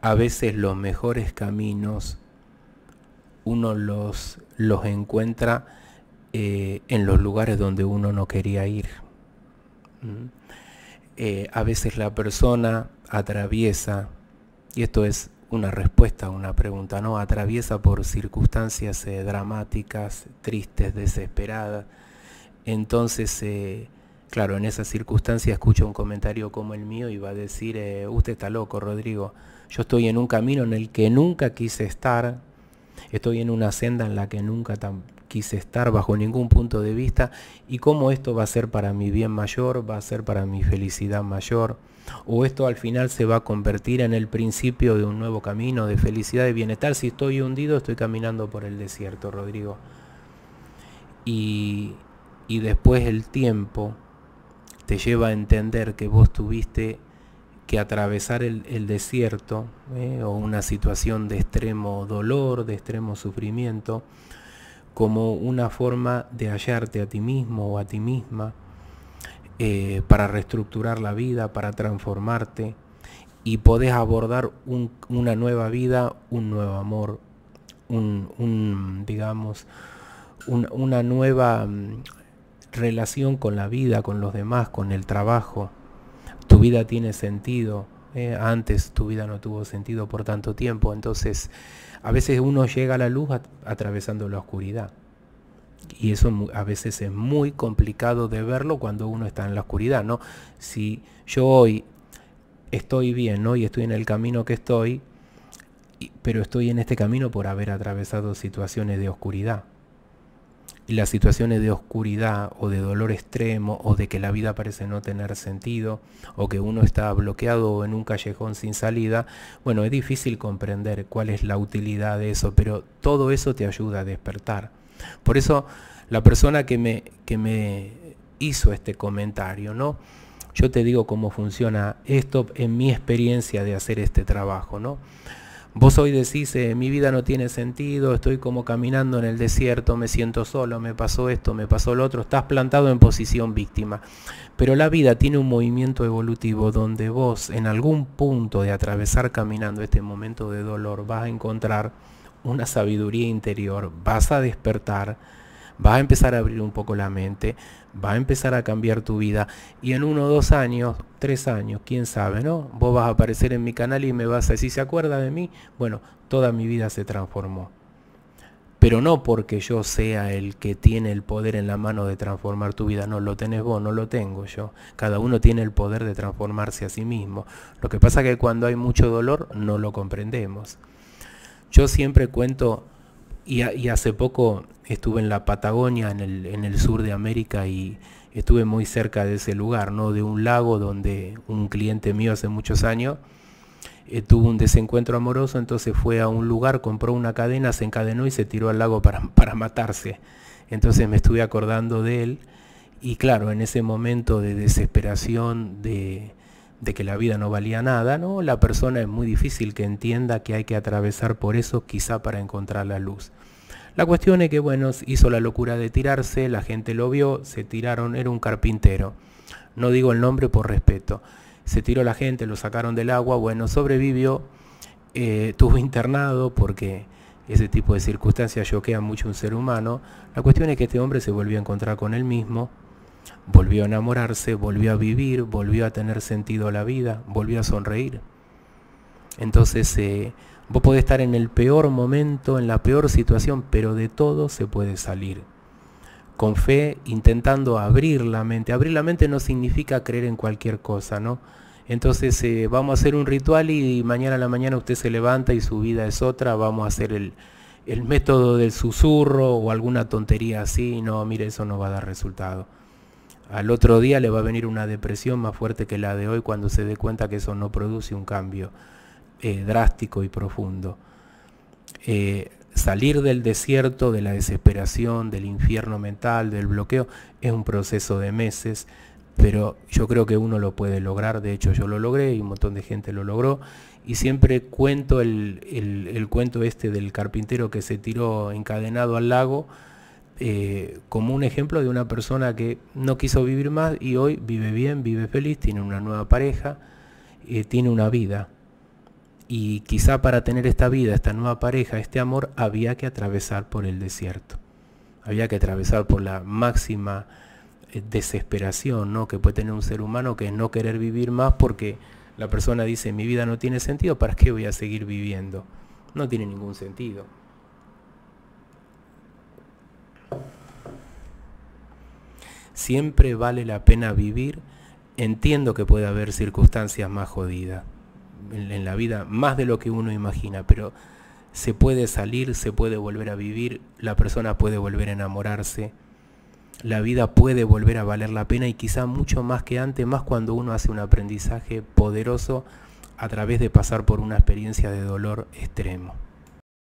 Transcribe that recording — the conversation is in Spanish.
a veces los mejores caminos uno los, encuentra eh, en los lugares donde uno no quería ir. Mm. Eh, a veces la persona atraviesa, y esto es una respuesta a una pregunta, ¿no? Atraviesa por circunstancias eh, dramáticas, tristes, desesperadas. Entonces, claro, en esa circunstancia escucha un comentario como el mío y va a decir, usted está loco, Rodrigo. Yo estoy en un camino en el que nunca quise estar. Estoy en una senda en la que nunca quise estar bajo ningún punto de vista. Y cómo esto va a ser para mi bien mayor, va a ser para mi felicidad mayor. O esto al final se va a convertir en el principio de un nuevo camino de felicidad y bienestar. Si estoy hundido, estoy caminando por el desierto, Rodrigo. Y, después el tiempo te lleva a entender que vos tuviste que atravesar el, desierto eh, o una situación de extremo dolor, de extremo sufrimiento, como una forma de hallarte a ti mismo o a ti misma, eh, para reestructurar la vida, para transformarte y podés abordar una nueva vida, un nuevo amor, un, digamos, una nueva mm, relación con la vida, con los demás, con el trabajo, vida tiene sentido. ¿eh? antes tu vida no tuvo sentido por tanto tiempo. Entonces, a veces uno llega a la luz atravesando la oscuridad. Y eso a veces es muy complicado de verlo cuando uno está en la oscuridad, ¿no? Si yo hoy estoy bien, ¿no? Y estoy en el camino que estoy, pero estoy en este camino por haber atravesado situaciones de oscuridad y las situaciones de oscuridad o de dolor extremo o de que la vida parece no tener sentido o que uno está bloqueado en un callejón sin salida, bueno, es difícil comprender cuál es la utilidad de eso, pero todo eso te ayuda a despertar. Por eso la persona que me, que me hizo este comentario, ¿no? Yo te digo cómo funciona esto en mi experiencia de hacer este trabajo, ¿no? Vos hoy decís, eh, mi vida no tiene sentido, estoy como caminando en el desierto, me siento solo, me pasó esto, me pasó lo otro, estás plantado en posición víctima. Pero la vida tiene un movimiento evolutivo donde vos en algún punto de atravesar caminando este momento de dolor vas a encontrar una sabiduría interior, vas a despertar va a empezar a abrir un poco la mente, va a empezar a cambiar tu vida y en uno, dos años, tres años, quién sabe, ¿no? Vos vas a aparecer en mi canal y me vas a decir, ¿se acuerda de mí? Bueno, toda mi vida se transformó. Pero no porque yo sea el que tiene el poder en la mano de transformar tu vida, no, lo tenés vos, no lo tengo yo. Cada uno tiene el poder de transformarse a sí mismo. Lo que pasa es que cuando hay mucho dolor no lo comprendemos. Yo siempre cuento y, hace poco estuve en la Patagonia, en el, sur de América, y estuve muy cerca de ese lugar, ¿no? de un lago donde un cliente mío hace muchos años eh, tuvo un desencuentro amoroso, entonces fue a un lugar, compró una cadena, se encadenó y se tiró al lago para matarse. Entonces me estuve acordando de él y claro, en ese momento de desesperación, de, de que la vida no valía nada, ¿no? La persona es muy difícil que entienda que hay que atravesar por eso quizá para encontrar la luz. La cuestión es que, bueno, hizo la locura de tirarse, la gente lo vio, se tiraron, era un carpintero. No digo el nombre por respeto. Se tiró la gente, lo sacaron del agua, bueno, sobrevivió, eh, tuvo internado porque ese tipo de circunstancias choquean mucho a un ser humano. La cuestión es que este hombre se volvió a encontrar con él mismo, volvió a enamorarse, volvió a vivir, volvió a tener sentido a la vida, volvió a sonreír. Entonces, eh, vos podés estar en el peor momento, en la peor situación, pero de todo se puede salir. Con fe, intentando abrir la mente. Abrir la mente no significa creer en cualquier cosa, ¿no? Entonces eh, vamos a hacer un ritual y mañana a la mañana usted se levanta y su vida es otra, vamos a hacer el, el método del susurro o alguna tontería así, no, mire, eso no va a dar resultado. Al otro día le va a venir una depresión más fuerte que la de hoy cuando se dé cuenta que eso no produce un cambio eh, drástico y profundo. Eh, salir del desierto, de la desesperación, del infierno mental, del bloqueo, es un proceso de meses, pero yo creo que uno lo puede lograr, de hecho yo lo logré y un montón de gente lo logró, y siempre cuento el, el cuento este del carpintero que se tiró encadenado al lago, eh, como un ejemplo de una persona que no quiso vivir más y hoy vive bien, vive feliz, tiene una nueva pareja, eh, tiene una vida. Y quizá para tener esta vida, esta nueva pareja, este amor, había que atravesar por el desierto. Había que atravesar por la máxima eh, desesperación ¿no? que puede tener un ser humano, que es no querer vivir más porque la persona dice mi vida no tiene sentido, ¿para qué voy a seguir viviendo? No tiene ningún sentido. siempre vale la pena vivir. Entiendo que puede haber circunstancias más jodidas en, la vida, más de lo que uno imagina, pero se puede salir, se puede volver a vivir, la persona puede volver a enamorarse, la vida puede volver a valer la pena y quizá mucho más que antes, más cuando uno hace un aprendizaje poderoso a través de pasar por una experiencia de dolor extremo.